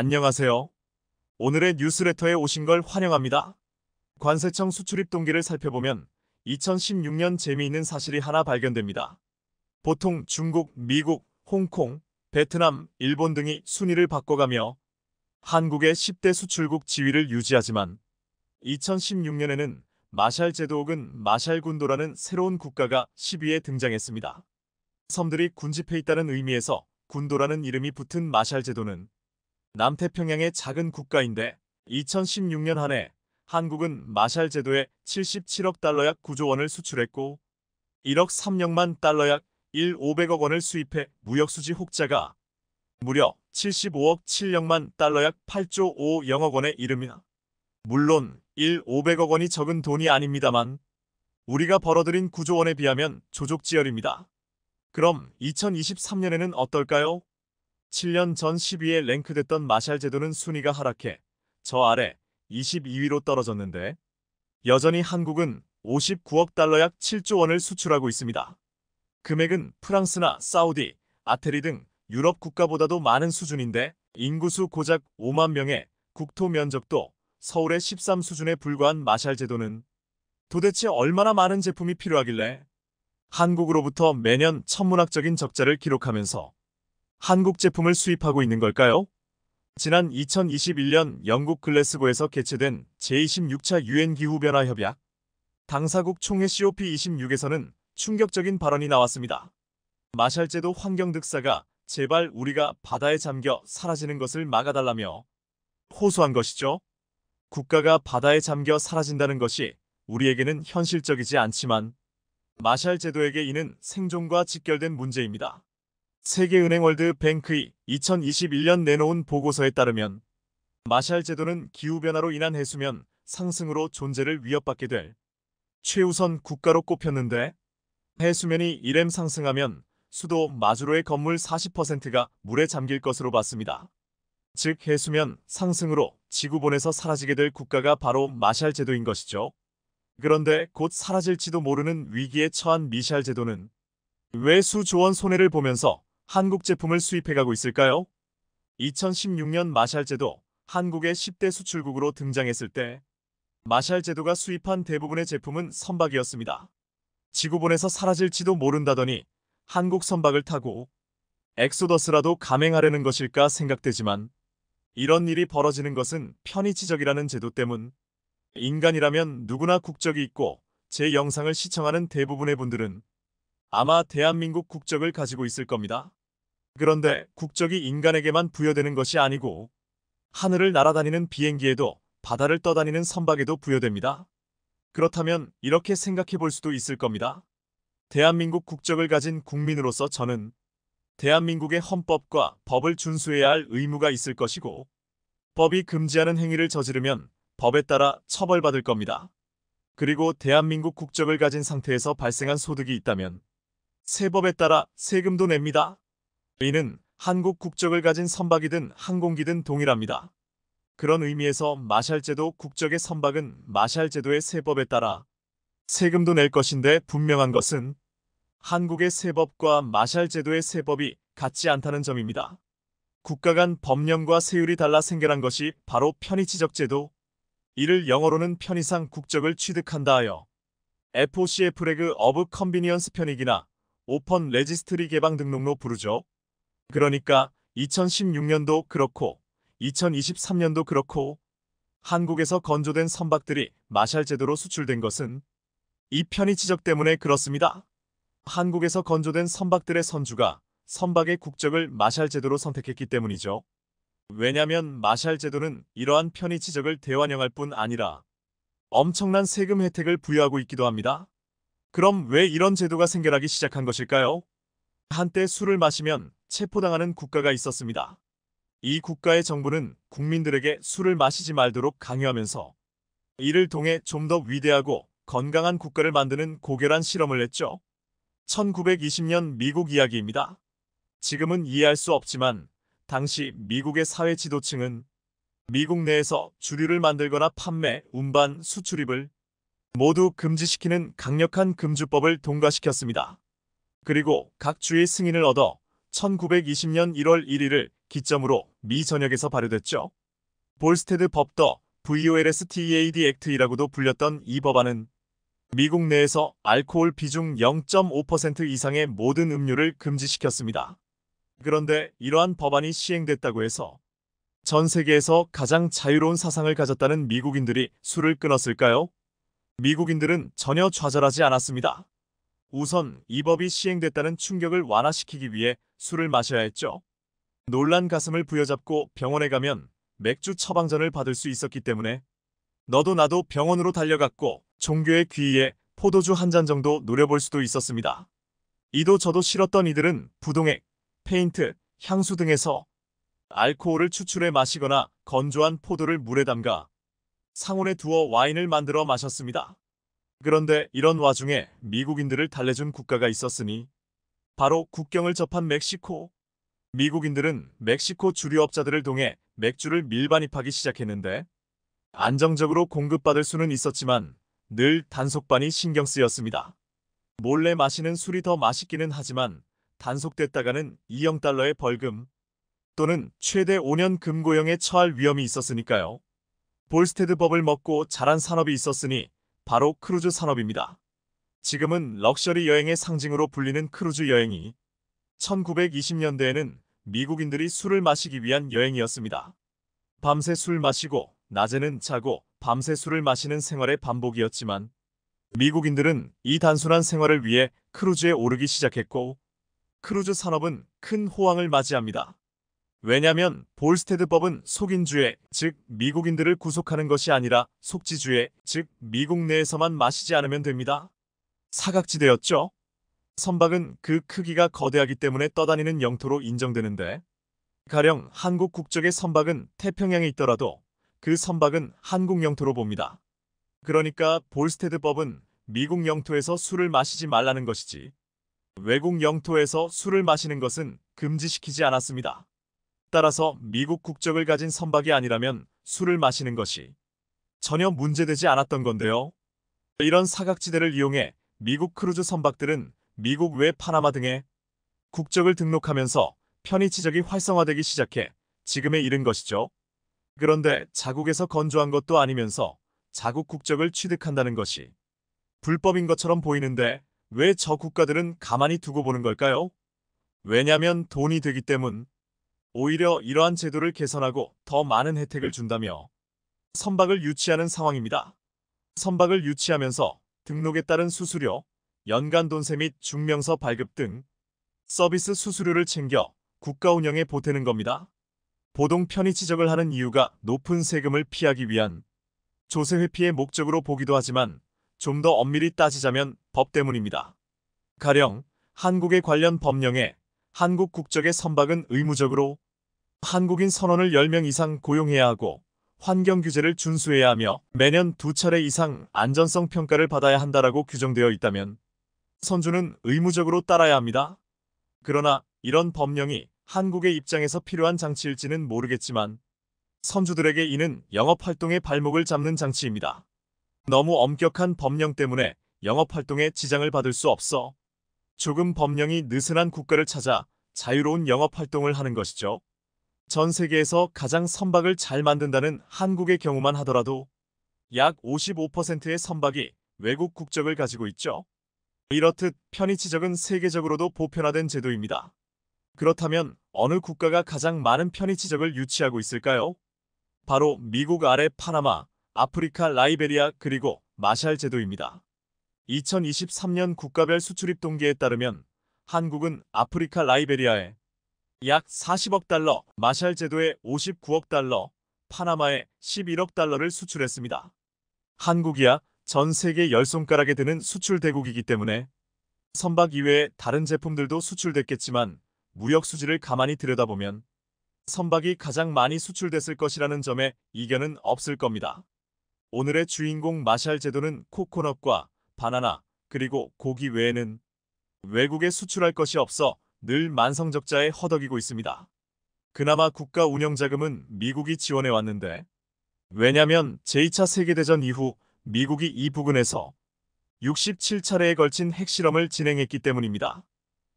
안녕하세요. 오늘의 뉴스레터에 오신 걸 환영합니다. 관세청 수출입 동기를 살펴보면 2016년 재미있는 사실이 하나 발견됩니다. 보통 중국, 미국, 홍콩, 베트남, 일본 등이 순위를 바꿔가며 한국의 10대 수출국 지위를 유지하지만 2016년에는 마샬 제도 혹은 마샬 군도라는 새로운 국가가 10위에 등장했습니다. 섬들이 군집해 있다는 의미에서 군도라는 이름이 붙은 마샬 제도는 남태평양의 작은 국가인데 2016년 한해 한국은 마샬 제도에 77억 달러약 9조 원을 수출했고 1억 3억만 달러약 1 500억 원을 수입해 무역수지 혹자가 무려 75억 7억만 달러약 8조 5억 원에 이르며 물론 1 500억 원이 적은 돈이 아닙니다만 우리가 벌어들인 9조 원에 비하면 조족지열입니다. 그럼 2023년에는 어떨까요? 7년 전 10위에 랭크됐던 마샬 제도는 순위가 하락해 저 아래 22위로 떨어졌는데 여전히 한국은 59억 달러 약 7조 원을 수출하고 있습니다. 금액은 프랑스나 사우디, 아테리 등 유럽 국가보다도 많은 수준인데 인구수 고작 5만 명의 국토 면적도 서울의 13 수준에 불과한 마샬 제도는 도대체 얼마나 많은 제품이 필요하길래 한국으로부터 매년 천문학적인 적자를 기록하면서 한국 제품을 수입하고 있는 걸까요? 지난 2021년 영국 글래스고에서 개최된 제26차 UN 기후변화 협약 당사국 총회 COP26에서는 충격적인 발언이 나왔습니다. 마샬제도 환경득사가 제발 우리가 바다에 잠겨 사라지는 것을 막아달라며 호소한 것이죠. 국가가 바다에 잠겨 사라진다는 것이 우리에게는 현실적이지 않지만 마샬 제도에게 이는 생존과 직결된 문제입니다. 세계은행 월드뱅크의 2021년 내놓은 보고서에 따르면 마샬 제도는 기후변화로 인한 해수면 상승으로 존재를 위협받게 될 최우선 국가로 꼽혔는데 해수면이 1m 상승하면 수도 마주로의 건물 40%가 물에 잠길 것으로 봤습니다. 즉 해수면 상승으로 지구본에서 사라지게 될 국가가 바로 마샬 제도인 것이죠. 그런데 곧 사라질지도 모르는 위기에 처한 미샬 제도는 왜수 조원 손해를 보면서 한국 제품을 수입해가고 있을까요? 2016년 마샬제도 한국의 10대 수출국으로 등장했을 때 마샬제도가 수입한 대부분의 제품은 선박이었습니다. 지구본에서 사라질지도 모른다더니 한국 선박을 타고 엑소더스라도 감행하려는 것일까 생각되지만 이런 일이 벌어지는 것은 편의치적이라는 제도 때문 인간이라면 누구나 국적이 있고 제 영상을 시청하는 대부분의 분들은 아마 대한민국 국적을 가지고 있을 겁니다. 그런데 네. 국적이 인간에게만 부여되는 것이 아니고 하늘을 날아다니는 비행기에도 바다를 떠다니는 선박에도 부여됩니다. 그렇다면 이렇게 생각해 볼 수도 있을 겁니다. 대한민국 국적을 가진 국민으로서 저는 대한민국의 헌법과 법을 준수해야 할 의무가 있을 것이고 법이 금지하는 행위를 저지르면 법에 따라 처벌받을 겁니다. 그리고 대한민국 국적을 가진 상태에서 발생한 소득이 있다면 세법에 따라 세금도 냅니다. 이는 한국 국적을 가진 선박이든 항공기든 동일합니다. 그런 의미에서 마샬제도 국적의 선박은 마샬제도의 세법에 따라 세금도 낼 것인데 분명한 것은 한국의 세법과 마샬제도의 세법이 같지 않다는 점입니다. 국가 간 법령과 세율이 달라 생겨난 것이 바로 편의지적제도 이를 영어로는 편의상 국적을 취득한다 하여 FOC의 프레그 어브 컨비니언스 편익이나 오펀 레지스트리 개방 등록로 부르죠. 그러니까 2016년도 그렇고 2023년도 그렇고 한국에서 건조된 선박들이 마샬 제도로 수출된 것은 이 편의 지적 때문에 그렇습니다. 한국에서 건조된 선박들의 선주가 선박의 국적을 마샬 제도로 선택했기 때문이죠. 왜냐면 하 마샬 제도는 이러한 편의 지적을 대환영할 뿐 아니라 엄청난 세금 혜택을 부여하고 있기도 합니다. 그럼 왜 이런 제도가 생겨나기 시작한 것일까요? 한때 술을 마시면 체포당하는 국가가 있었습니다. 이 국가의 정부는 국민들에게 술을 마시지 말도록 강요하면서 이를 통해 좀 더 위대하고 건강한 국가를 만드는 고결한 실험을 했죠. 1920년 미국 이야기입니다. 지금은 이해할 수 없지만 당시 미국의 사회 지도층은 미국 내에서 주류를 만들거나 판매, 운반, 수출입을 모두 금지시키는 강력한 금주법을 동가시켰습니다 그리고 각 주의 승인을 얻어 1920년 1월 1일을 기점으로 미 전역에서 발효됐죠. 볼스테드 법더 VOLSTAD e 액트이라고도 불렸던 이 법안은 미국 내에서 알코올 비중 0.5% 이상의 모든 음료를 금지시켰습니다. 그런데 이러한 법안이 시행됐다고 해서 전 세계에서 가장 자유로운 사상을 가졌다는 미국인들이 술을 끊었을까요? 미국인들은 전혀 좌절하지 않았습니다. 우선 이 법이 시행됐다는 충격을 완화시키기 위해 술을 마셔야 했죠. 놀란 가슴을 부여잡고 병원에 가면 맥주 처방전을 받을 수 있었기 때문에 너도 나도 병원으로 달려갔고 종교의 귀에 포도주 한 잔 정도 노려볼 수도 있었습니다. 이도 저도 싫었던 이들은 부동액, 페인트, 향수 등에서 알코올을 추출해 마시거나 건조한 포도를 물에 담가 상온에 두어 와인을 만들어 마셨습니다. 그런데 이런 와중에 미국인들을 달래준 국가가 있었으니 바로 국경을 접한 멕시코. 미국인들은 멕시코 주류업자들을 통해 맥주를 밀반입하기 시작했는데 안정적으로 공급받을 수는 있었지만 늘 단속반이 신경 쓰였습니다. 몰래 마시는 술이 더 맛있기는 하지만 단속됐다가는 2억 달러의 벌금 또는 최대 5년 금고형에 처할 위험이 있었으니까요. 볼스테드 법을 먹고 자란 산업이 있었으니 바로 크루즈 산업입니다. 지금은 럭셔리 여행의 상징으로 불리는 크루즈 여행이 1920년대에는 미국인들이 술을 마시기 위한 여행이었습니다. 밤새 술 마시고 낮에는 자고 밤새 술을 마시는 생활의 반복이었지만 미국인들은 이 단순한 생활을 위해 크루즈에 오르기 시작했고 크루즈 산업은 큰 호황을 맞이합니다. 왜냐면 볼스테드법은 속인주에 즉 미국인들을 구속하는 것이 아니라 속지주에 즉 미국 내에서만 마시지 않으면 됩니다. 사각지대였죠. 선박은 그 크기가 거대하기 때문에 떠다니는 영토로 인정되는데 가령 한국 국적의 선박은 태평양에 있더라도 그 선박은 한국 영토로 봅니다. 그러니까 볼스테드법은 미국 영토에서 술을 마시지 말라는 것이지 외국 영토에서 술을 마시는 것은 금지시키지 않았습니다. 따라서 미국 국적을 가진 선박이 아니라면 술을 마시는 것이 전혀 문제되지 않았던 건데요. 이런 사각지대를 이용해 미국 크루즈 선박들은 미국 외 파나마 등에 국적을 등록하면서 편의 지적이 활성화되기 시작해 지금에 이른 것이죠. 그런데 자국에서 건조한 것도 아니면서 자국 국적을 취득한다는 것이 불법인 것처럼 보이는데 왜 저 국가들은 가만히 두고 보는 걸까요? 왜냐면 돈이 되기 때문 오히려 이러한 제도를 개선하고 더 많은 혜택을 준다며 선박을 유치하는 상황입니다. 선박을 유치하면서 등록에 따른 수수료, 연간 돈세 및 증명서 발급 등 서비스 수수료를 챙겨 국가 운영에 보태는 겁니다. 보동 편의 지적을 하는 이유가 높은 세금을 피하기 위한 조세 회피의 목적으로 보기도 하지만 좀 더 엄밀히 따지자면 법 때문입니다. 가령 한국에 관련 법령에 한국 국적의 선박은 의무적으로 한국인 선원을 10명 이상 고용해야 하고 환경 규제를 준수해야 하며 매년 두 차례 이상 안전성 평가를 받아야 한다라고 규정되어 있다면 선주는 의무적으로 따라야 합니다. 그러나 이런 법령이 한국의 입장에서 필요한 장치일지는 모르겠지만 선주들에게 이는 영업활동의 발목을 잡는 장치입니다. 너무 엄격한 법령 때문에 영업활동에 지장을 받을 수 없어 조금 법령이 느슨한 국가를 찾아 자유로운 영업활동을 하는 것이죠. 전 세계에서 가장 선박을 잘 만든다는 한국의 경우만 하더라도 약 55%의 선박이 외국 국적을 가지고 있죠. 이렇듯 편의지적은 세계적으로도 보편화된 제도입니다. 그렇다면 어느 국가가 가장 많은 편의지적을 유치하고 있을까요? 바로 미국 아래 파나마, 아프리카 라이베리아 그리고 마샬 제도입니다. 2023년 국가별 수출입 동기에 따르면 한국은 아프리카 라이베리아에 약 40억 달러, 마샬 제도에 59억 달러, 파나마에 11억 달러를 수출했습니다. 한국이야 전 세계 열손가락에 드는 수출 대국이기 때문에 선박 이외에 다른 제품들도 수출됐겠지만 무역 수지를 가만히 들여다보면 선박이 가장 많이 수출됐을 것이라는 점에 이견은 없을 겁니다. 오늘의 주인공 마샬 제도는 코코넛과 바나나 그리고 고기 외에는 외국에 수출할 것이 없어 늘 만성적자에 허덕이고 있습니다. 그나마 국가 운영자금은 미국이 지원해왔는데 왜냐면 제2차 세계대전 이후 미국이 이 부근에서 67차례에 걸친 핵실험을 진행했기 때문입니다.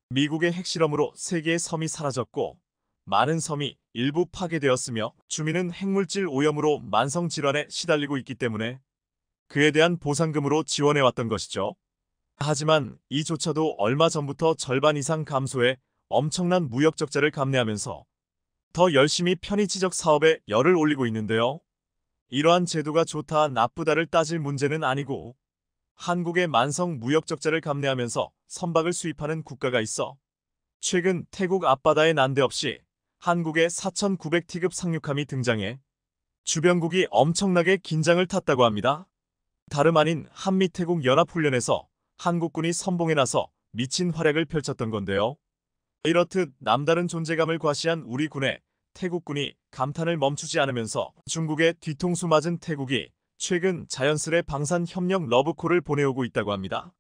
미국의 핵실험으로 세계의 섬이 사라졌고 많은 섬이 일부 파괴되었으며 주민은 핵물질 오염으로 만성질환에 시달리고 있기 때문에 그에 대한 보상금으로 지원해왔던 것이죠. 하지만 이조차도 얼마 전부터 절반 이상 감소해 엄청난 무역 적자를 감내하면서 더 열심히 편의지적 사업에 열을 올리고 있는데요. 이러한 제도가 좋다 나쁘다를 따질 문제는 아니고 한국의 만성 무역 적자를 감내하면서 선박을 수입하는 국가가 있어 최근 태국 앞바다에 난데없이 한국의 4,900T급 상륙함이 등장해 주변국이 엄청나게 긴장을 탔다고 합니다. 다름 아닌 한미태국 연합훈련에서 한국군이 선봉에 나서 미친 활약을 펼쳤던 건데요. 이렇듯 남다른 존재감을 과시한 우리 군에 태국군이 감탄을 멈추지 않으면서 중국의 뒤통수 맞은 태국이 최근 자연스레 방산 협력 러브콜을 보내오고 있다고 합니다.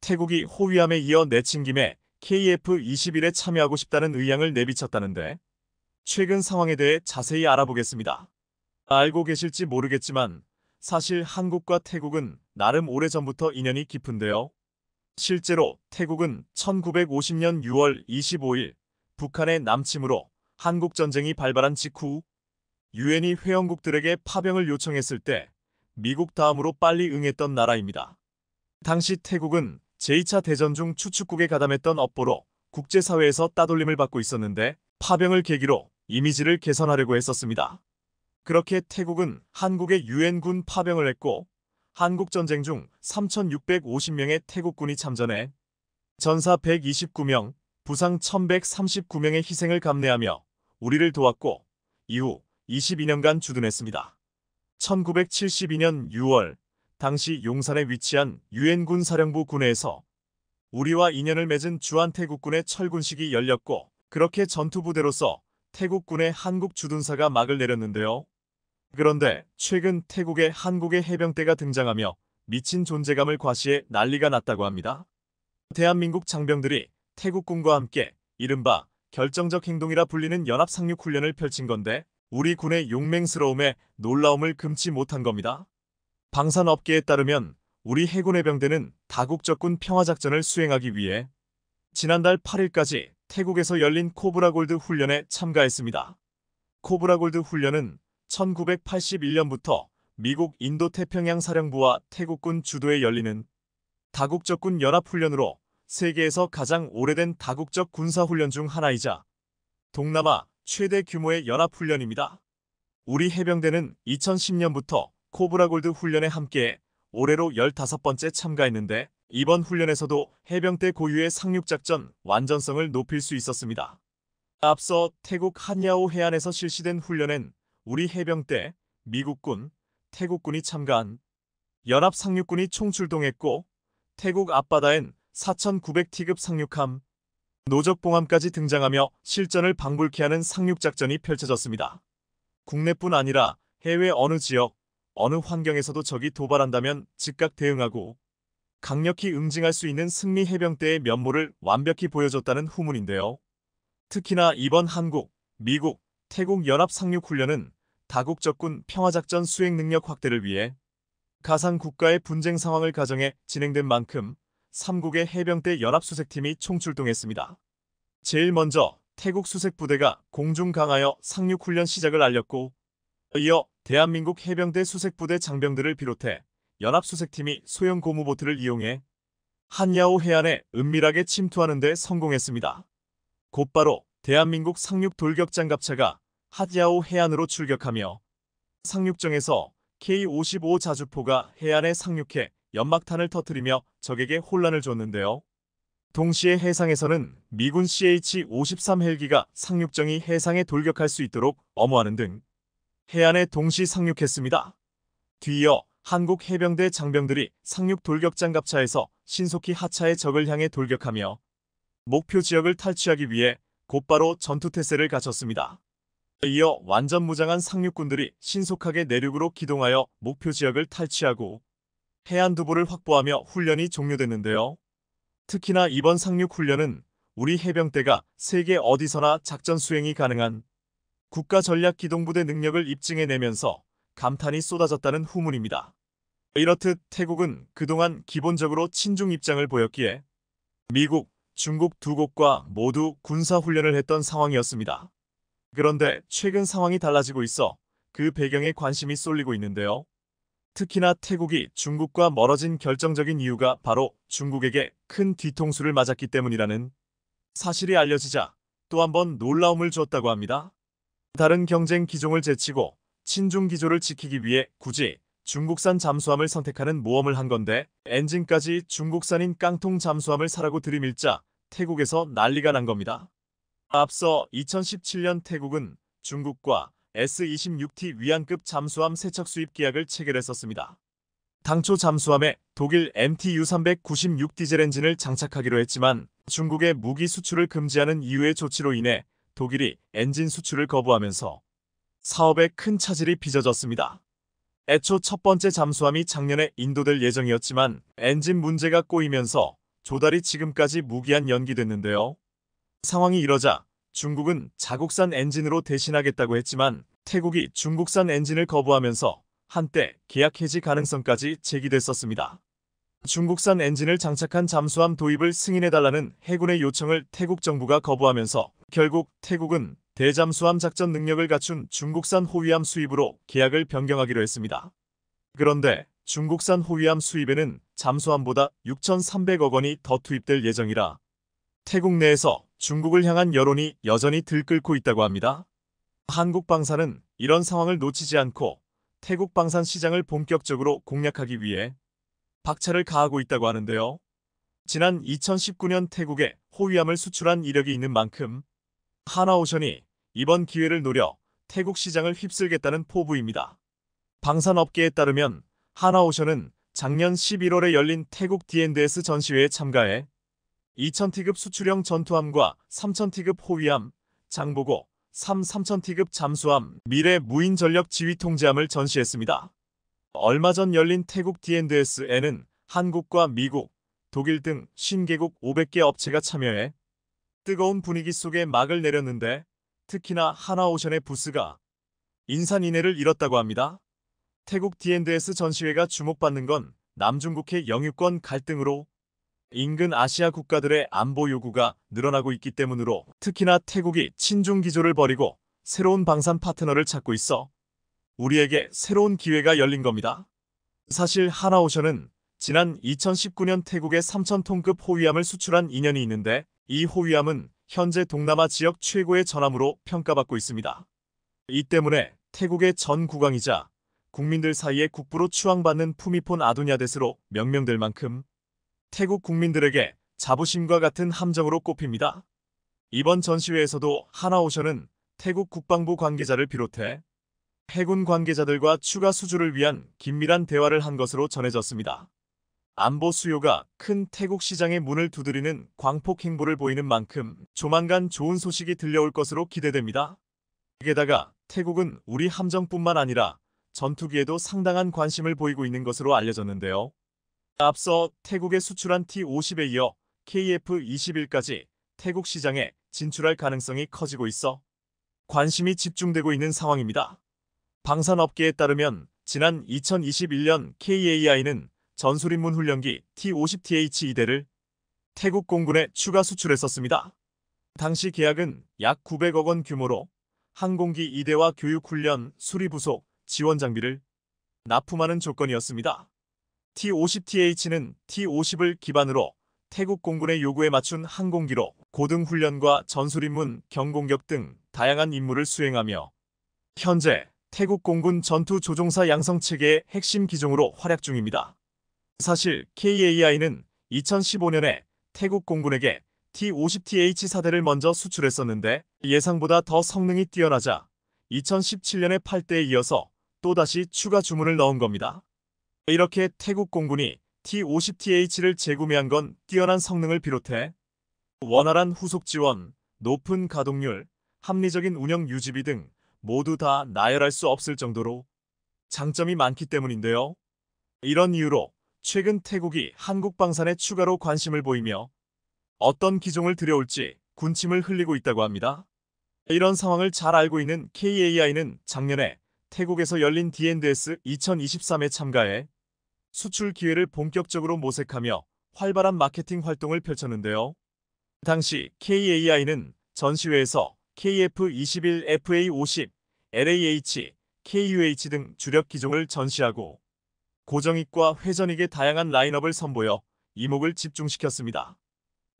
태국이 호위함에 이어 내친 김에 KF-21에 참여하고 싶다는 의향을 내비쳤다는데 최근 상황에 대해 자세히 알아보겠습니다. 알고 계실지 모르겠지만 사실 한국과 태국은 나름 오래전부터 인연이 깊은데요. 실제로 태국은 1950년 6월 25일 북한의 남침으로 한국전쟁이 발발한 직후 유엔이 회원국들에게 파병을 요청했을 때 미국 다음으로 빨리 응했던 나라입니다. 당시 태국은 제2차 대전 중 추축국에 가담했던 업보로 국제사회에서 따돌림을 받고 있었는데 파병을 계기로 이미지를 개선하려고 했었습니다. 그렇게 태국은 한국의 유엔군 파병을 했고 한국전쟁 중 3,650명의 태국군이 참전해 전사 129명, 부상 1,139명의 희생을 감내하며 우리를 도왔고 이후 22년간 주둔했습니다. 1972년 6월 당시 용산에 위치한 유엔군 사령부 군해에서 우리와 인연을 맺은 주한태국군의 철군식이 열렸고 그렇게 전투부대로서 태국군의 한국 주둔사가 막을 내렸는데요. 그런데 최근 태국에 한국의 해병대가 등장하며 미친 존재감을 과시해 난리가 났다고 합니다. 대한민국 장병들이 태국군과 함께 이른바 결정적 행동이라 불리는 연합상륙훈련을 펼친 건데 우리 군의 용맹스러움에 놀라움을 금치 못한 겁니다. 방산업계에 따르면 우리 해군 해병대는 다국적군 평화작전을 수행하기 위해 지난달 8일까지 태국에서 열린 코브라 골드 훈련에 참가했습니다. 코브라 골드 훈련은 1981년부터 미국 인도태평양 사령부와 태국군 주도에 열리는 다국적군 연합훈련으로 세계에서 가장 오래된 다국적 군사훈련 중 하나이자 동남아 최대 규모의 연합훈련입니다. 우리 해병대는 2010년부터 코브라 골드 훈련에 함께 올해로 15번째 참가했는데 이번 훈련에서도 해병대 고유의 상륙작전 완전성을 높일 수 있었습니다. 앞서 태국 한야오 해안에서 실시된 훈련엔 우리 해병대, 미국군, 태국군이 참가한 연합 상륙군이 총출동했고 태국 앞바다엔 4,900T급 상륙함, 노적봉함까지 등장하며 실전을 방불케 하는 상륙작전이 펼쳐졌습니다. 국내뿐 아니라 해외 어느 지역, 어느 환경에서도 적이 도발한다면 즉각 대응하고 강력히 응징할 수 있는 승리 해병대의 면모를 완벽히 보여줬다는 후문인데요. 특히나 이번 한국, 미국, 태국 연합상륙훈련은 다국적군 평화작전 수행능력 확대를 위해 가상 국가의 분쟁 상황을 가정해 진행된 만큼 3국의 해병대 연합수색팀이 총출동했습니다. 제일 먼저 태국 수색부대가 공중 강하여 상륙훈련 시작을 알렸고 이어 대한민국 해병대 수색부대 장병들을 비롯해 연합수색팀이 소형 고무보트를 이용해 한야오 해안에 은밀하게 침투하는 데 성공했습니다. 곧바로 대한민국 상륙 돌격장갑차가 하디아우 해안으로 출격하며 상륙정에서 K-55 자주포가 해안에 상륙해 연막탄을 터뜨리며 적에게 혼란을 줬는데요. 동시에 해상에서는 미군 CH-53 헬기가 상륙정이 해상에 돌격할 수 있도록 엄호하는 등 해안에 동시 상륙했습니다. 뒤이어 한국 해병대 장병들이 상륙 돌격 장갑차에서 신속히 하차의 적을 향해 돌격하며 목표 지역을 탈취하기 위해 곧바로 전투태세를 갖췄습니다. 이어 완전 무장한 상륙군들이 신속하게 내륙으로 기동하여 목표 지역을 탈취하고 해안 두보를 확보하며 훈련이 종료됐는데요. 특히나 이번 상륙 훈련은 우리 해병대가 세계 어디서나 작전 수행이 가능한 국가 전략 기동부대 능력을 입증해내면서 감탄이 쏟아졌다는 후문입니다. 이렇듯 태국은 그동안 기본적으로 친중 입장을 보였기에 미국, 중국 두 곳과 모두 군사훈련을 했던 상황이었습니다. 그런데 최근 상황이 달라지고 있어 그 배경에 관심이 쏠리고 있는데요. 특히나 태국이 중국과 멀어진 결정적인 이유가 바로 중국에게 큰 뒤통수를 맞았기 때문이라는 사실이 알려지자 또 한 번 놀라움을 줬다고 합니다. 다른 경쟁 기종을 제치고 친중 기조를 지키기 위해 굳이 중국산 잠수함을 선택하는 모험을 한 건데 엔진까지 중국산인 깡통 잠수함을 사라고 들이밀자 태국에서 난리가 난 겁니다. 앞서 2017년 태국은 중국과 S-26T 위안급 잠수함 세척 수입 계약을 체결했었습니다. 당초 잠수함에 독일 MTU-396 디젤 엔진을 장착하기로 했지만 중국의 무기 수출을 금지하는 이유의 조치로 인해 독일이 엔진 수출을 거부하면서 사업에 큰 차질이 빚어졌습니다. 애초 첫 번째 잠수함이 작년에 인도될 예정이었지만 엔진 문제가 꼬이면서 조달이 지금까지 무기한 연기됐는데요. 상황이 이러자 중국은 자국산 엔진으로 대신하겠다고 했지만 태국이 중국산 엔진을 거부하면서 한때 계약 해지 가능성까지 제기됐었습니다. 중국산 엔진을 장착한 잠수함 도입을 승인해달라는 해군의 요청을 태국 정부가 거부하면서 결국 태국은 대잠수함 작전 능력을 갖춘 중국산 호위함 수입으로 계약을 변경하기로 했습니다. 그런데 중국산 호위함 수입에는 잠수함보다 6,300억 원이 더 투입될 예정이라 태국 내에서 중국을 향한 여론이 여전히 들끓고 있다고 합니다. 한국방산은 이런 상황을 놓치지 않고 태국 방산 시장을 본격적으로 공략하기 위해 박차를 가하고 있다고 하는데요. 지난 2019년 태국에 호위함을 수출한 이력이 있는 만큼 하나오션이 이번 기회를 노려 태국 시장을 휩쓸겠다는 포부입니다. 방산업계에 따르면 하나오션은 작년 11월에 열린 태국 D&S 전시회에 참가해 2000T급 수출형 전투함과 3000T급 호위함, 장보고, 3 3000T급 잠수함, 미래 무인 전력 지휘 통제함을 전시했습니다. 얼마 전 열린 태국 D&S에는 한국과 미국, 독일 등 신개국 500개 업체가 참여해 뜨거운 분위기 속에 막을 내렸는데 특히나 하나오션의 부스가 인산인해를 잃었다고 합니다. 태국 D&S 전시회가 주목받는 건 남중국해 영유권 갈등으로 인근 아시아 국가들의 안보 요구가 늘어나고 있기 때문으로 특히나 태국이 친중 기조를 버리고 새로운 방산 파트너를 찾고 있어 우리에게 새로운 기회가 열린 겁니다. 사실 하나오션은 지난 2019년 태국에 3천톤급 호위함을 수출한 인연이 있는데 이 호위함은 현재 동남아 지역 최고의 전함으로 평가받고 있습니다. 이 때문에 태국의 전 국왕이자 국민들 사이에 국부로 추앙받는 푸미폰 아두냐데스로 명명될 만큼 태국 국민들에게 자부심과 같은 함정으로 꼽힙니다. 이번 전시회에서도 하나오션은 태국 국방부 관계자를 비롯해 해군 관계자들과 추가 수주를 위한 긴밀한 대화를 한 것으로 전해졌습니다. 안보 수요가 큰 태국 시장의 문을 두드리는 광폭 행보를 보이는 만큼 조만간 좋은 소식이 들려올 것으로 기대됩니다. 게다가 태국은 우리 함정뿐만 아니라 전투기에도 상당한 관심을 보이고 있는 것으로 알려졌는데요. 앞서 태국에 수출한 T-50에 이어 KF-21까지 태국 시장에 진출할 가능성이 커지고 있어 관심이 집중되고 있는 상황입니다. 방산업계에 따르면 지난 2021년 KAI는 전술인문 훈련기 T-50TH 2대를 태국 공군에 추가 수출했었습니다. 당시 계약은 약 900억 원 규모로 항공기 2대와 교육훈련, 수리부속, 지원 장비를 납품하는 조건이었습니다. T-50TH는 T-50을 기반으로 태국 공군의 요구에 맞춘 항공기로 고등훈련과 전술임문, 경공격 등 다양한 임무를 수행하며 현재 태국 공군 전투 조종사 양성 체계의 핵심 기종으로 활약 중입니다. 사실 KAI는 2015년에 태국 공군에게 T-50TH 사대를 먼저 수출했었는데 예상보다 더 성능이 뛰어나자 2017년에 8대에 이어서 또다시 추가 주문을 넣은 겁니다. 이렇게 태국 공군이 T-50TH를 재구매한 건 뛰어난 성능을 비롯해 원활한 후속 지원, 높은 가동률, 합리적인 운영 유지비 등 모두 다 나열할 수 없을 정도로 장점이 많기 때문인데요. 이런 이유로 최근 태국이 한국 방산에 추가로 관심을 보이며 어떤 기종을 들여올지 군침을 흘리고 있다고 합니다. 이런 상황을 잘 알고 있는 KAI는 작년에 태국에서 열린 D&S n d 2023에 참가해 수출 기회를 본격적으로 모색하며 활발한 마케팅 활동을 펼쳤는데요. 당시 KAI는 전시회에서 KF21, FA50, LAH, KUH 등 주력 기종을 전시하고 고정익과 회전익의 다양한 라인업을 선보여 이목을 집중시켰습니다.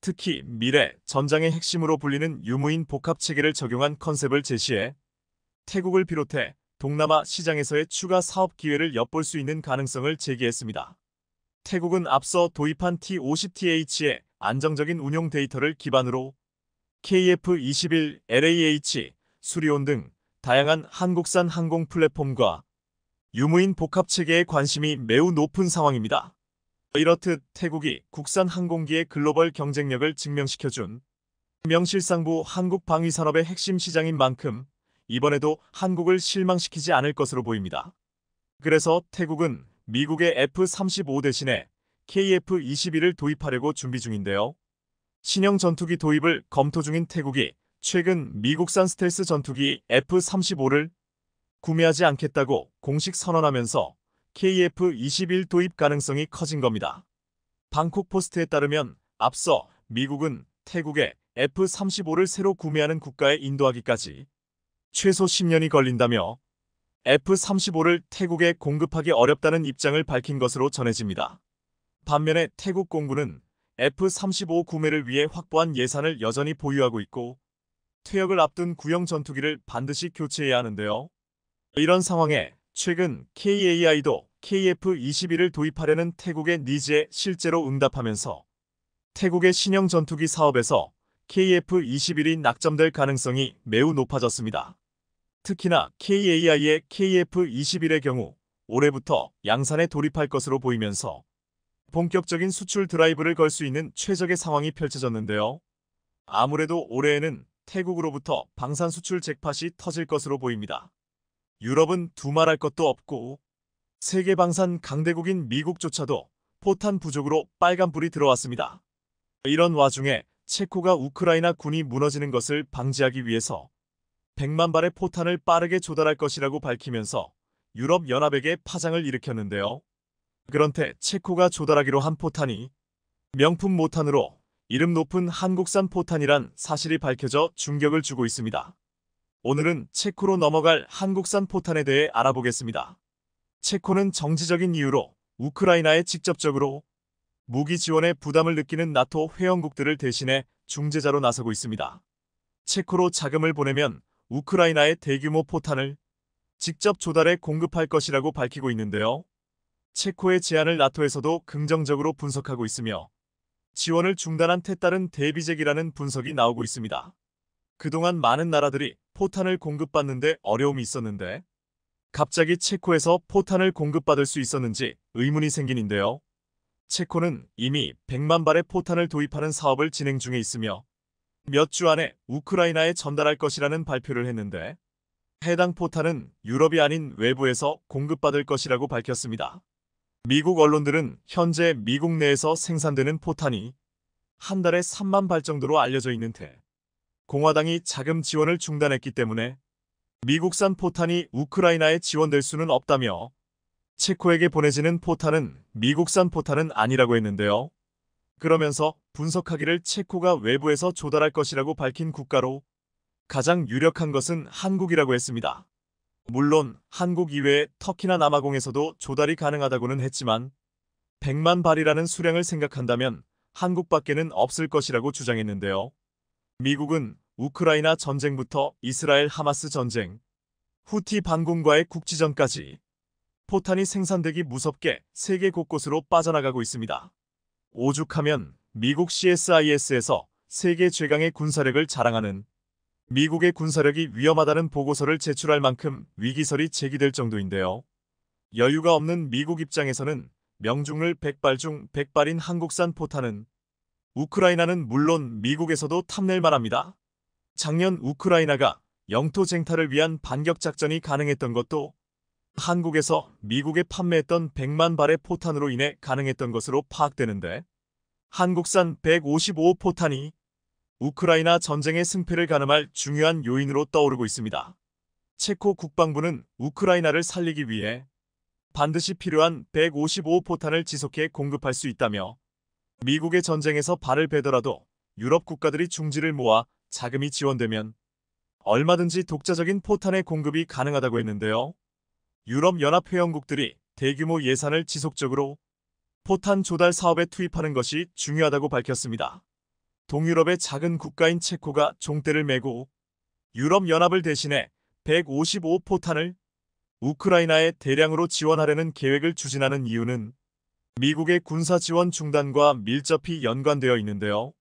특히 미래 전장의 핵심으로 불리는 유무인 복합체계를 적용한 컨셉을 제시해 태국을 비롯해 동남아 시장에서의 추가 사업 기회를 엿볼 수 있는 가능성을 제기했습니다. 태국은 앞서 도입한 T50TH의 안정적인 운용 데이터를 기반으로 KF21, LAH, 수리온 등 다양한 한국산 항공 플랫폼과 유무인 복합 체계에 관심이 매우 높은 상황입니다. 이렇듯 태국이 국산 항공기의 글로벌 경쟁력을 증명시켜준 명실상부 한국 방위산업의 핵심 시장인 만큼 이번에도 한국을 실망시키지 않을 것으로 보입니다. 그래서 태국은 미국의 F-35 대신에 KF-21을 도입하려고 준비 중인데요. 신형 전투기 도입을 검토 중인 태국이 최근 미국산 스텔스 전투기 F-35를 구매하지 않겠다고 공식 선언하면서 KF-21 도입 가능성이 커진 겁니다. 방콕 포스트에 따르면 앞서 미국은 태국에 F-35를 새로 구매하는 국가에 인도하기까지 최소 10년이 걸린다며 F-35를 태국에 공급하기 어렵다는 입장을 밝힌 것으로 전해집니다. 반면에 태국 공군은 F-35 구매를 위해 확보한 예산을 여전히 보유하고 있고 퇴역을 앞둔 구형 전투기를 반드시 교체해야 하는데요. 이런 상황에 최근 KAI도 KF-21을 도입하려는 태국의 니즈에 실제로 응답하면서 태국의 신형 전투기 사업에서 KF-21이 낙점될 가능성이 매우 높아졌습니다. 특히나 KAI의 KF-21의 경우 올해부터 양산에 돌입할 것으로 보이면서 본격적인 수출 드라이브를 걸 수 있는 최적의 상황이 펼쳐졌는데요. 아무래도 올해에는 태국으로부터 방산 수출 잭팟이 터질 것으로 보입니다. 유럽은 두말할 것도 없고 세계 방산 강대국인 미국조차도 포탄 부족으로 빨간불이 들어왔습니다. 이런 와중에 체코가 우크라이나 군이 무너지는 것을 방지하기 위해서 100만 발의 포탄을 빠르게 조달할 것이라고 밝히면서 유럽연합에게 파장을 일으켰는데요. 그런데 체코가 조달하기로 한 포탄이 명품 모탄으로 이름 높은 한국산 포탄이란 사실이 밝혀져 충격을 주고 있습니다. 오늘은 체코로 넘어갈 한국산 포탄에 대해 알아보겠습니다. 체코는 정지적인 이유로 우크라이나에 직접적으로 무기 지원에 부담을 느끼는 나토 회원국들을 대신해 중재자로 나서고 있습니다. 체코로 자금을 보내면 우크라이나의 대규모 포탄을 직접 조달해 공급할 것이라고 밝히고 있는데요. 체코의 제안을 나토에서도 긍정적으로 분석하고 있으며 지원을 중단한 테 따른 대비책이라는 분석이 나오고 있습니다. 그동안 많은 나라들이 포탄을 공급받는데 어려움이 있었는데 갑자기 체코에서 포탄을 공급받을 수 있었는지 의문이 생긴인데요. 체코는 이미 100만 발의 포탄을 도입하는 사업을 진행 중에 있으며 몇주 안에 우크라이나에 전달할 것이라는 발표를 했는데 해당 포탄은 유럽이 아닌 외부에서 공급받을 것이라고 밝혔습니다. 미국 언론들은 현재 미국 내에서 생산되는 포탄이 한 달에 3만 발 정도로 알려져 있는데 공화당이 자금 지원을 중단했기 때문에 미국산 포탄이 우크라이나에 지원될 수는 없다며 체코에게 보내지는 포탄은 미국산 포탄은 아니라고 했는데요. 그러면서 분석하기를 체코가 외부에서 조달할 것이라고 밝힌 국가로 가장 유력한 것은 한국이라고 했습니다. 물론 한국 이외에 터키나 남아공에서도 조달이 가능하다고는 했지만 100만 발이라는 수량을 생각한다면 한국밖에는 없을 것이라고 주장했는데요. 미국은 우크라이나 전쟁부터 이스라엘 하마스 전쟁, 후티 반군과의 국지전까지 포탄이 생산되기 무섭게 세계 곳곳으로 빠져나가고 있습니다. 오죽하면 미국 CSIS에서 세계 최강의 군사력을 자랑하는 미국의 군사력이 위험하다는 보고서를 제출할 만큼 위기설이 제기될 정도인데요. 여유가 없는 미국 입장에서는 명중을백발중백발인 한국산 포탄은 우크라이나는 물론 미국에서도 탐낼 만합니다. 작년 우크라이나가 영토 쟁탈을 위한 반격작전이 가능했던 것도 한국에서 미국에 판매했던 100만 발의 포탄으로 인해 가능했던 것으로 파악되는데 한국산 155 포탄이 우크라이나 전쟁의 승패를 가늠할 중요한 요인으로 떠오르고 있습니다. 체코 국방부는 우크라이나를 살리기 위해 반드시 필요한 155 포탄을 지속해 공급할 수 있다며 미국의 전쟁에서 발을 베더라도 유럽 국가들이 중지를 모아 자금이 지원되면 얼마든지 독자적인 포탄의 공급이 가능하다고 했는데요. 유럽연합 회원국들이 대규모 예산을 지속적으로 포탄 조달 사업에 투입하는 것이 중요하다고 밝혔습니다. 동유럽의 작은 국가인 체코가 종대를 메고 유럽연합을 대신해 155포탄을 우크라이나에 대량으로 지원하려는 계획을 추진하는 이유는 미국의 군사 지원 중단과 밀접히 연관되어 있는데요.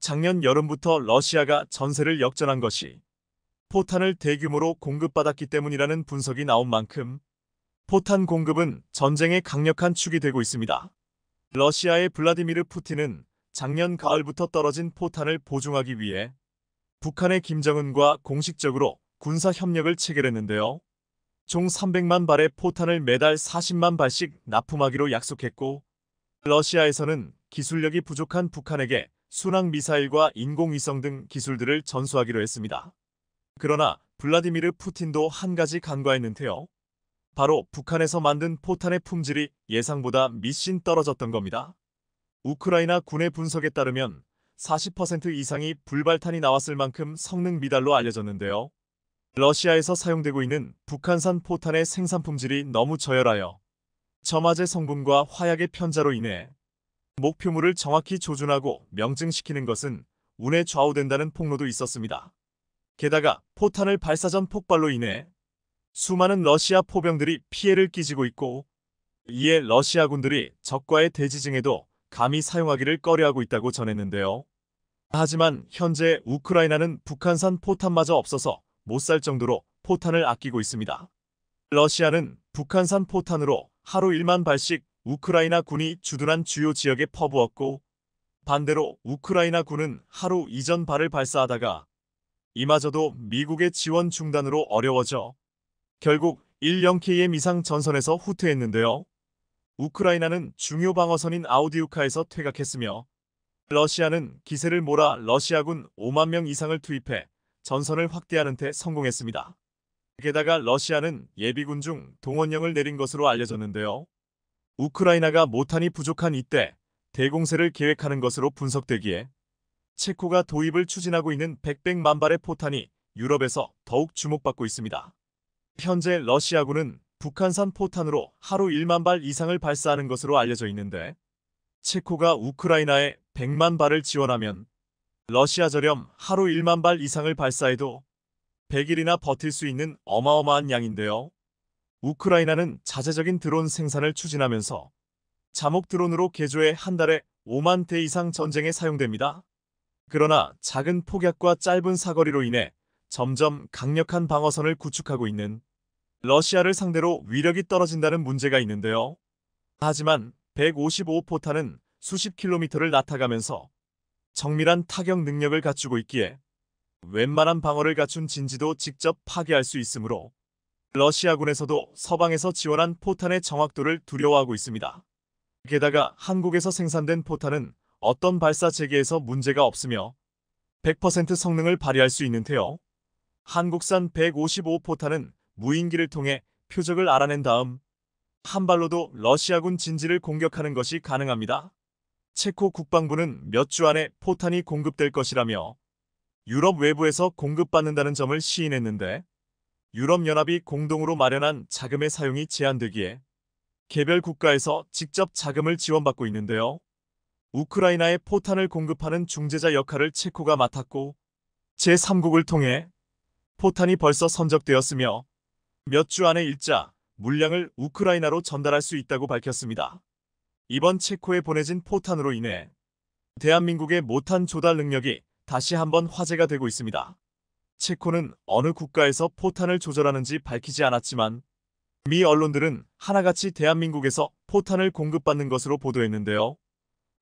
작년 여름부터 러시아가 전세를 역전한 것이 포탄을 대규모로 공급받았기 때문이라는 분석이 나온 만큼 포탄 공급은 전쟁의 강력한 축이 되고 있습니다. 러시아의 블라디미르 푸틴은 작년 가을부터 떨어진 포탄을 보증하기 위해 북한의 김정은과 공식적으로 군사 협력을 체결했는데요. 총 300만 발의 포탄을 매달 40만 발씩 납품하기로 약속했고 러시아에서는 기술력이 부족한 북한에게 순항 미사일과 인공위성 등 기술들을 전수하기로 했습니다. 그러나 블라디미르 푸틴도 한 가지 간과했는데요. 바로 북한에서 만든 포탄의 품질이 예상보다 미신 떨어졌던 겁니다. 우크라이나 군의 분석에 따르면 40% 이상이 불발탄이 나왔을 만큼 성능 미달로 알려졌는데요. 러시아에서 사용되고 있는 북한산 포탄의 생산 품질이 너무 저열하여 점화제 성분과 화약의 편자로 인해 목표물을 정확히 조준하고 명증시키는 것은 운에 좌우된다는 폭로도 있었습니다. 게다가 포탄을 발사 전 폭발로 인해 수많은 러시아 포병들이 피해를 끼지고 있고 이에 러시아군들이 적과의 대지징에도 감히 사용하기를 꺼려하고 있다고 전했는데요. 하지만 현재 우크라이나는 북한산 포탄마저 없어서 못 살 정도로 포탄을 아끼고 있습니다. 러시아는 북한산 포탄으로 하루 1만 발씩 우크라이나 군이 주둔한 주요 지역에 퍼부었고 반대로 우크라이나 군은 하루 이전 발을 발사하다가 이마저도 미국의 지원 중단으로 어려워져 결국 1-0KM 이상 전선에서 후퇴했는데요. 우크라이나는 중요 방어선인 아우디우카에서 퇴각했으며 러시아는 기세를 몰아 러시아군 5만 명 이상을 투입해 전선을 확대하는 데 성공했습니다. 게다가 러시아는 예비군 중 동원령을 내린 것으로 알려졌는데요. 우크라이나가 모탄이 부족한 이때 대공세를 계획하는 것으로 분석되기에 체코가 도입을 추진하고 있는 100백만 발의 포탄이 유럽에서 더욱 주목받고 있습니다. 현재 러시아군은 북한산 포탄으로 하루 1만 발 이상을 발사하는 것으로 알려져 있는데 체코가 우크라이나에 100만 발을 지원하면 러시아 저렴 하루 1만 발 이상을 발사해도 100일이나 버틸 수 있는 어마어마한 양인데요. 우크라이나는 자제적인 드론 생산을 추진하면서 자목 드론으로 개조해 한 달에 5만 대 이상 전쟁에 사용됩니다. 그러나 작은 폭약과 짧은 사거리로 인해 점점 강력한 방어선을 구축하고 있는 러시아를 상대로 위력이 떨어진다는 문제가 있는데요. 하지만 155포탄은 수십 킬로미터를 나타가면서 정밀한 타격 능력을 갖추고 있기에 웬만한 방어를 갖춘 진지도 직접 파괴할 수 있으므로 러시아군에서도 서방에서 지원한 포탄의 정확도를 두려워하고 있습니다. 게다가 한국에서 생산된 포탄은 어떤 발사 체계에서 문제가 없으며 100% 성능을 발휘할 수 있는데요. 한국산 155 포탄은 무인기를 통해 표적을 알아낸 다음 한 발로도 러시아군 진지를 공격하는 것이 가능합니다. 체코 국방부는 몇 주 안에 포탄이 공급될 것이라며 유럽 외부에서 공급받는다는 점을 시인했는데 유럽연합이 공동으로 마련한 자금의 사용이 제한되기에 개별 국가에서 직접 자금을 지원받고 있는데요. 우크라이나에 포탄을 공급하는 중재자 역할을 체코가 맡았고 제3국을 통해 포탄이 벌써 선적되었으며 몇 주 안에 일자 물량을 우크라이나로 전달할 수 있다고 밝혔습니다. 이번 체코에 보내진 포탄으로 인해 대한민국의 모탄 조달 능력이 다시 한번 화제가 되고 있습니다. 체코는 어느 국가에서 포탄을 조절하는지 밝히지 않았지만 미 언론들은 하나같이 대한민국에서 포탄을 공급받는 것으로 보도했는데요.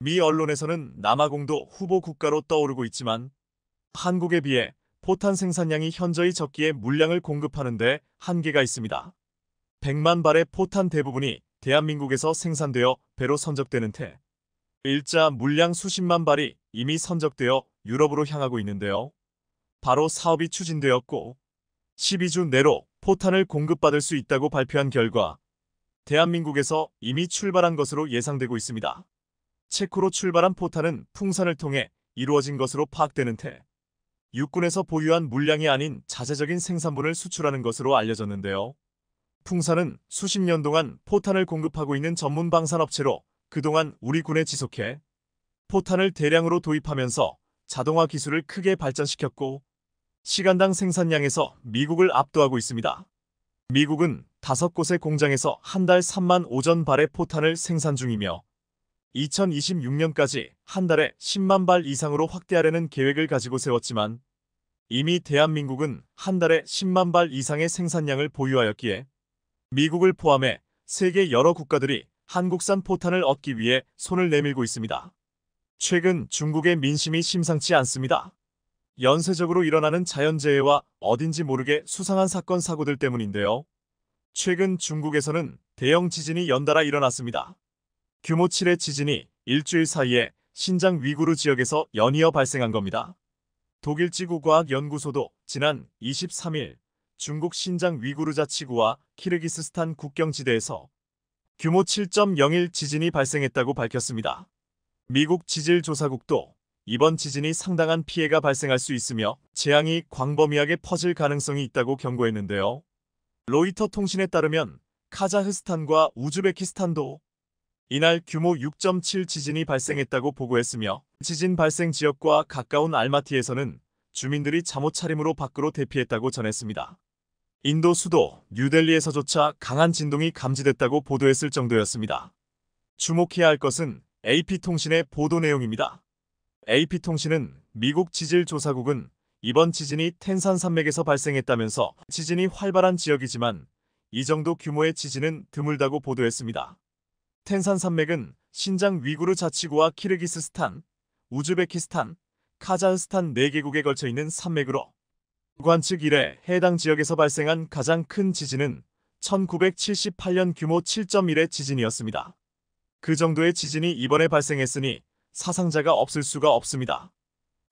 미 언론에서는 남아공도 후보 국가로 떠오르고 있지만 한국에 비해 포탄 생산량이 현저히 적기에 물량을 공급하는 데 한계가 있습니다. 100만 발의 포탄 대부분이 대한민국에서 생산되어 배로 선적되는 테 일자 물량 수십만 발이 이미 선적되어 유럽으로 향하고 있는데요. 바로 사업이 추진되었고 12주 내로 포탄을 공급받을 수 있다고 발표한 결과 대한민국에서 이미 출발한 것으로 예상되고 있습니다. 체코로 출발한 포탄은 풍산을 통해 이루어진 것으로 파악되는 데 육군에서 보유한 물량이 아닌 자재적인 생산분을 수출하는 것으로 알려졌는데요. 풍산은 수십 년 동안 포탄을 공급하고 있는 전문 방산업체로 그동안 우리 군에 지속해 포탄을 대량으로 도입하면서 자동화 기술을 크게 발전시켰고 시간당 생산량에서 미국을 압도하고 있습니다. 미국은 다섯 곳의 공장에서 한 달 3만 5전 발의 포탄을 생산 중이며 2026년까지 한 달에 10만 발 이상으로 확대하려는 계획을 가지고 세웠지만 이미 대한민국은 한 달에 10만 발 이상의 생산량을 보유하였기에 미국을 포함해 세계 여러 국가들이 한국산 포탄을 얻기 위해 손을 내밀고 있습니다. 최근 중국의 민심이 심상치 않습니다. 연쇄적으로 일어나는 자연재해와 어딘지 모르게 수상한 사건 사고들 때문인데요. 최근 중국에서는 대형 지진이 연달아 일어났습니다. 규모 7의 지진이 일주일 사이에 신장 위구르 지역에서 연이어 발생한 겁니다. 독일 지구과학연구소도 지난 23일 중국 신장 위구르 자치구와 키르기스스탄 국경지대에서 규모 7.01 지진이 발생했다고 밝혔습니다. 미국 지질조사국도 이번 지진이 상당한 피해가 발생할 수 있으며 재앙이 광범위하게 퍼질 가능성이 있다고 경고했는데요. 로이터 통신에 따르면 카자흐스탄과 우즈베키스탄도 이날 규모 6.7 지진이 발생했다고 보고했으며 지진 발생 지역과 가까운 알마티에서는 주민들이 잠옷 차림으로 밖으로 대피했다고 전했습니다. 인도 수도 뉴델리에서조차 강한 진동이 감지됐다고 보도했을 정도였습니다. 주목해야 할 것은 AP통신의 보도 내용입니다. AP통신은 미국 지질조사국은 이번 지진이 텐산 산맥에서 발생했다면서 지진이 활발한 지역이지만 이 정도 규모의 지진은 드물다고 보도했습니다. 텐산 산맥은 신장 위구르 자치구와 키르기스스탄, 우즈베키스탄, 카자흐스탄 4개국에 걸쳐 있는 산맥으로 관측 이래 해당 지역에서 발생한 가장 큰 지진은 1978년 규모 7.1의 지진이었습니다. 그 정도의 지진이 이번에 발생했으니 사상자가 없을 수가 없습니다.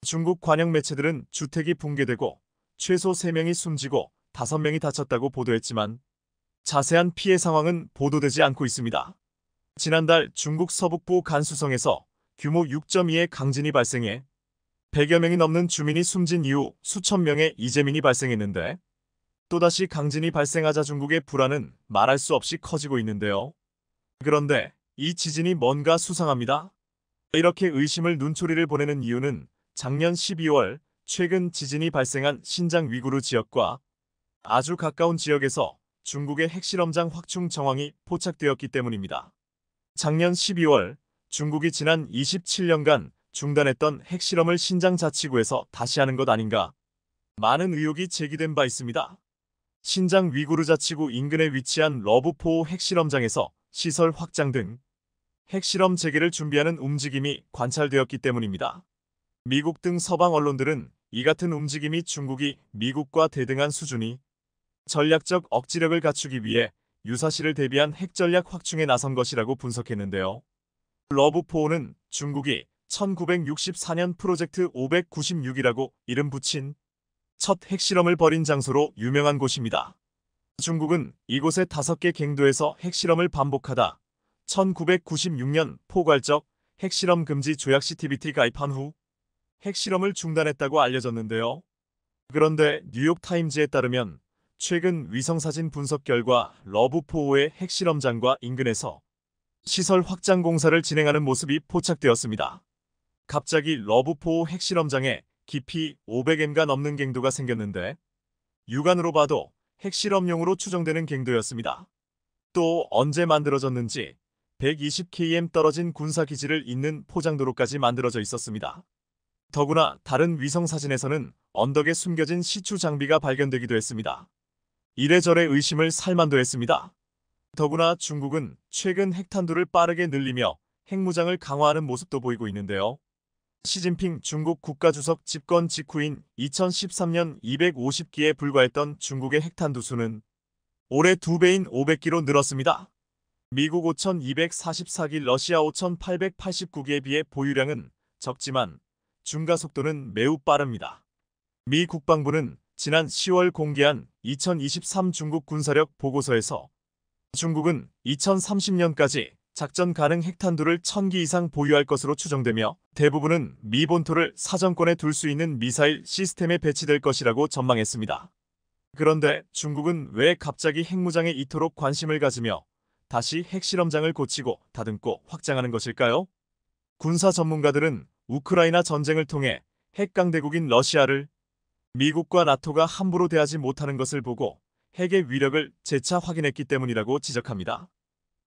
중국 관영 매체들은 주택이 붕괴되고 최소 3명이 숨지고 5명이 다쳤다고 보도했지만 자세한 피해 상황은 보도되지 않고 있습니다. 지난달 중국 서북부 간수성에서 규모 6.2의 강진이 발생해 100여 명이 넘는 주민이 숨진 이후 수천 명의 이재민이 발생했는데 또다시 강진이 발생하자 중국의 불안은 말할 수 없이 커지고 있는데요. 그런데 이 지진이 뭔가 수상합니다. 이렇게 의심을 눈초리를 보내는 이유는 작년 12월 최근 지진이 발생한 신장 위구르 지역과 아주 가까운 지역에서 중국의 핵실험장 확충 정황이 포착되었기 때문입니다. 작년 12월 중국이 지난 27년간 중단했던 핵실험을 신장 자치구에서 다시 하는 것 아닌가 많은 의혹이 제기된 바 있습니다. 신장 위구르 자치구 인근에 위치한 러브포호 핵실험장에서 시설 확장 등 핵실험 재개를 준비하는 움직임이 관찰되었기 때문입니다. 미국 등 서방 언론들은 이 같은 움직임이 중국이 미국과 대등한 수준이 전략적 억지력을 갖추기 위해 유사시를 대비한 핵전략 확충에 나선 것이라고 분석했는데요. 러브포는 중국이 1964년 프로젝트 596이라고 이름 붙인 첫 핵실험을 벌인 장소로 유명한 곳입니다. 중국은 이곳의 5개 갱도에서 핵실험을 반복하다 1996년 포괄적 핵실험 금지 조약 CTBT 가입한 후 핵실험을 중단했다고 알려졌는데요. 그런데 뉴욕타임즈에 따르면 최근 위성사진 분석 결과 러브포호의 핵실험장과 인근에서 시설 확장 공사를 진행하는 모습이 포착되었습니다. 갑자기 러브포호 핵실험장에 깊이 500m가 넘는 갱도가 생겼는데 육안으로 봐도 핵실험용으로 추정되는 갱도였습니다. 또 언제 만들어졌는지 120km 떨어진 군사기지를 잇는 포장도로까지 만들어져 있었습니다. 더구나 다른 위성사진에서는 언덕에 숨겨진 시추 장비가 발견되기도 했습니다. 이래저래 의심을 살만도 했습니다. 더구나 중국은 최근 핵탄두를 빠르게 늘리며 핵무장을 강화하는 모습도 보이고 있는데요. 시진핑 중국 국가주석 집권 직후인 2013년 250기에 불과했던 중국의 핵탄두 수는 올해 2배인 500기로 늘었습니다. 미국 5,244기, 러시아 5,889기에 비해 보유량은 적지만 중가 속도는 매우 빠릅니다. 미 국방부는 지난 10월 공개한 2023 중국 군사력 보고서에서 중국은 2030년까지 작전 가능 핵탄두를 1000기 이상 보유할 것으로 추정되며 대부분은 미 본토를 사정권에 둘 수 있는 미사일 시스템에 배치될 것이라고 전망했습니다. 그런데 중국은 왜 갑자기 핵무장에 이토록 관심을 가지며 다시 핵실험장을 고치고 다듬고 확장하는 것일까요? 군사 전문가들은 우크라이나 전쟁을 통해 핵강대국인 러시아를 미국과 나토가 함부로 대하지 못하는 것을 보고 핵의 위력을 재차 확인했기 때문이라고 지적합니다.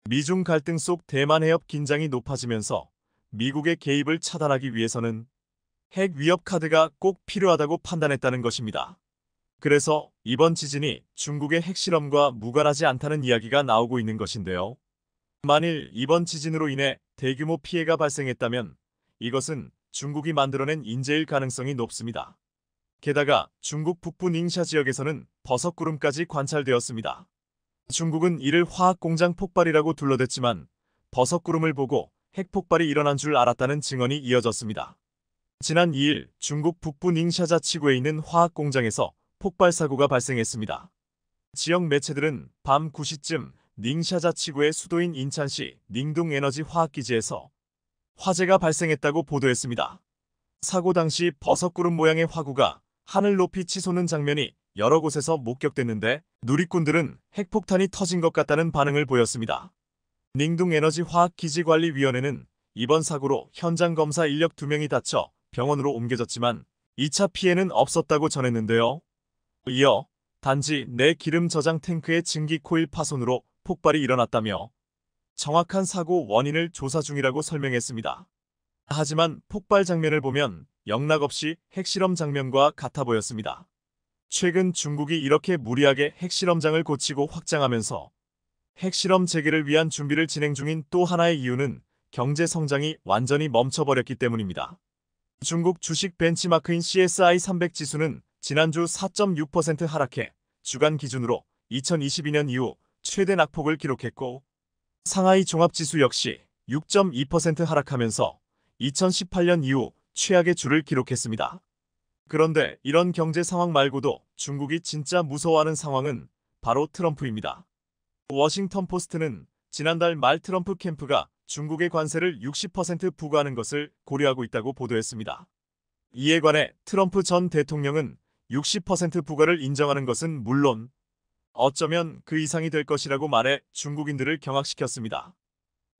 미중 갈등 속 대만 해협 긴장이 높아지면서 미국의 개입을 차단하기 위해서는 핵 위협 카드가 꼭 필요하다고 판단했다는 것입니다. 그래서 이번 지진이 중국의 핵실험과 무관하지 않다는 이야기가 나오고 있는 것인데요. 만일 이번 지진으로 인해 대규모 피해가 발생했다면 이것은 중국이 만들어낸 인재일 가능성이 높습니다. 게다가 중국 북부 닝샤 지역에서는 버섯구름까지 관찰되었습니다. 중국은 이를 화학공장 폭발이라고 둘러댔지만 버섯구름을 보고 핵폭발이 일어난 줄 알았다는 증언이 이어졌습니다. 지난 2일 중국 북부 닝샤 자치구에 있는 화학공장에서 폭발 사고가 발생했습니다. 지역 매체들은 밤 9시쯤 닝샤 자치구의 수도인 인천시 닝동에너지 화학기지에서 화재가 발생했다고 보도했습니다. 사고 당시 버섯구름 모양의 화구가 하늘 높이 치솟는 장면이 여러 곳에서 목격됐는데 누리꾼들은 핵폭탄이 터진 것 같다는 반응을 보였습니다. 닝둥에너지화학기지관리위원회는 이번 사고로 현장 검사 인력 2명이 다쳐 병원으로 옮겨졌지만 2차 피해는 없었다고 전했는데요. 이어 단지 내 기름 저장 탱크의 증기 코일 파손으로 폭발이 일어났다며 정확한 사고 원인을 조사 중이라고 설명했습니다. 하지만 폭발 장면을 보면 영락없이 핵실험 장면과 같아 보였습니다. 최근 중국이 이렇게 무리하게 핵실험장을 고치고 확장하면서 핵실험 재개를 위한 준비를 진행 중인 또 하나의 이유는 경제 성장이 완전히 멈춰버렸기 때문입니다. 중국 주식 벤치마크인 CSI 300 지수는 지난주 4.6% 하락해 주간 기준으로 2022년 이후 최대 낙폭을 기록했고 상하이 종합지수 역시 6.2% 하락하면서 2018년 이후 최악의 줄을 기록했습니다. 그런데 이런 경제 상황 말고도 중국이 진짜 무서워하는 상황은 바로 트럼프입니다. 워싱턴 포스트는 지난달 말 트럼프 캠프가 중국의 관세를 60% 부과하는 것을 고려하고 있다고 보도했습니다. 이에 관해 트럼프 전 대통령은 60% 부과를 인정하는 것은 물론 어쩌면 그 이상이 될 것이라고 말해 중국인들을 경악시켰습니다.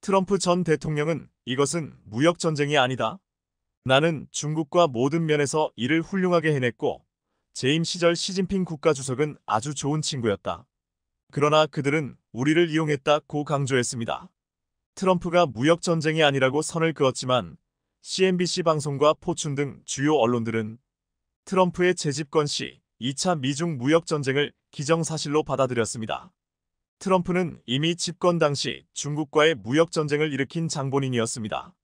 트럼프 전 대통령은 이것은 무역 전쟁이 아니다. 나는 중국과 모든 면에서 일을 훌륭하게 해냈고 재임 시절 시진핑 국가주석은 아주 좋은 친구였다. 그러나 그들은 우리를 이용했다고 강조했습니다. 트럼프가 무역전쟁이 아니라고 선을 그었지만 CNBC 방송과 포춘 등 주요 언론들은 트럼프의 재집권 시 2차 미중 무역전쟁을 기정사실로 받아들였습니다. 트럼프는 이미 집권 당시 중국과의 무역전쟁을 일으킨 장본인이었습니다.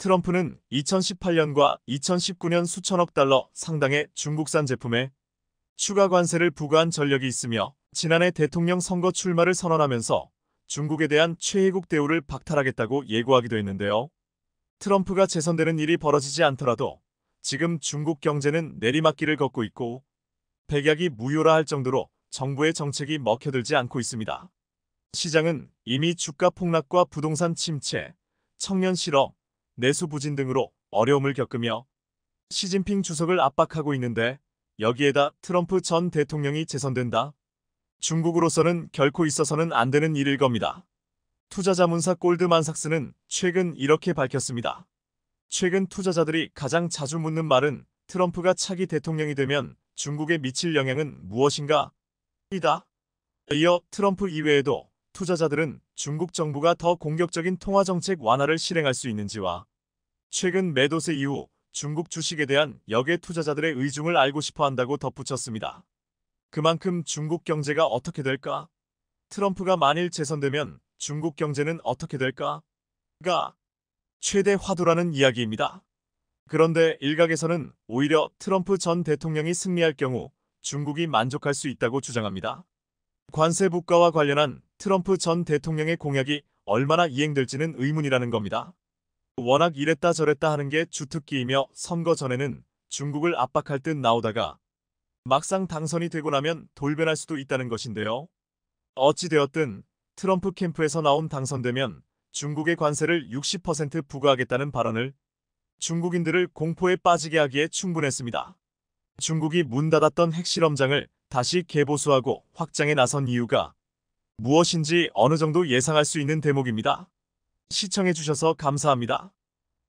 트럼프는 2018년과 2019년 수천억 달러 상당의 중국산 제품에 추가 관세를 부과한 전력이 있으며 지난해 대통령 선거 출마를 선언하면서 중국에 대한 최혜국 대우를 박탈하겠다고 예고하기도 했는데요. 트럼프가 재선되는 일이 벌어지지 않더라도 지금 중국 경제는 내리막길을 걷고 있고 백약이 무효라 할 정도로 정부의 정책이 먹혀들지 않고 있습니다. 시장은 이미 주가 폭락과 부동산 침체, 청년 실업, 내수 부진 등으로 어려움을 겪으며 시진핑 주석을 압박하고 있는데 여기에다 트럼프 전 대통령이 재선된다. 중국으로서는 결코 있어서는 안 되는 일일 겁니다. 투자자문사 골드만삭스는 최근 이렇게 밝혔습니다. 최근 투자자들이 가장 자주 묻는 말은 트럼프가 차기 대통령이 되면 중국에 미칠 영향은 무엇인가? 이다. 이어 트럼프 이외에도 투자자들은 중국 정부가 더 공격적인 통화 정책 완화를 실행할 수 있는지와 최근 매도세 이후 중국 주식에 대한 역외 투자자들의 의중을 알고 싶어 한다고 덧붙였습니다. 그만큼 중국 경제가 어떻게 될까? 트럼프가 만일 재선되면 중국 경제는 어떻게 될까? 가 최대 화두라는 이야기입니다. 그런데 일각에서는 오히려 트럼프 전 대통령이 승리할 경우 중국이 만족할 수 있다고 주장합니다. 관세 부과와 관련한 트럼프 전 대통령의 공약이 얼마나 이행될지는 의문이라는 겁니다. 워낙 이랬다 저랬다 하는 게 주특기이며 선거 전에는 중국을 압박할 듯 나오다가 막상 당선이 되고 나면 돌변할 수도 있다는 것인데요. 어찌되었든 트럼프 캠프에서 나온 당선되면 중국의 관세를 60% 부과하겠다는 발언을 중국인들을 공포에 빠지게 하기에 충분했습니다. 중국이 문 닫았던 핵실험장을 다시 개보수하고 확장에 나선 이유가 무엇인지 어느 정도 예상할 수 있는 대목입니다. 시청해주셔서 감사합니다.